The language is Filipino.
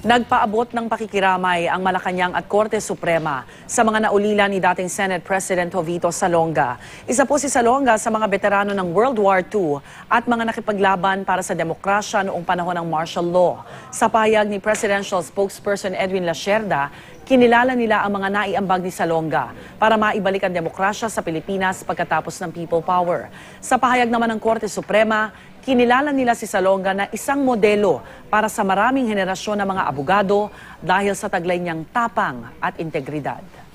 Nagpaabot ng pakikiramay ang Malacanang at Korte Suprema sa mga naulila ni dating Senate President Jovito Salonga. Isa po si Salonga sa mga veterano ng World War II at mga nakipaglaban para sa demokrasya noong panahon ng martial law. Sa payag ni Presidential Spokesperson Edwin Lacerda, kinilala nila ang mga naiambag ni Salonga para maibalik ang demokrasya sa Pilipinas pagkatapos ng people power. Sa pahayag naman ng Korte Suprema, Kinilala nila si Salonga na isang modelo para sa maraming henerasyon ng mga abogado dahil sa taglay niyang tapang at integridad.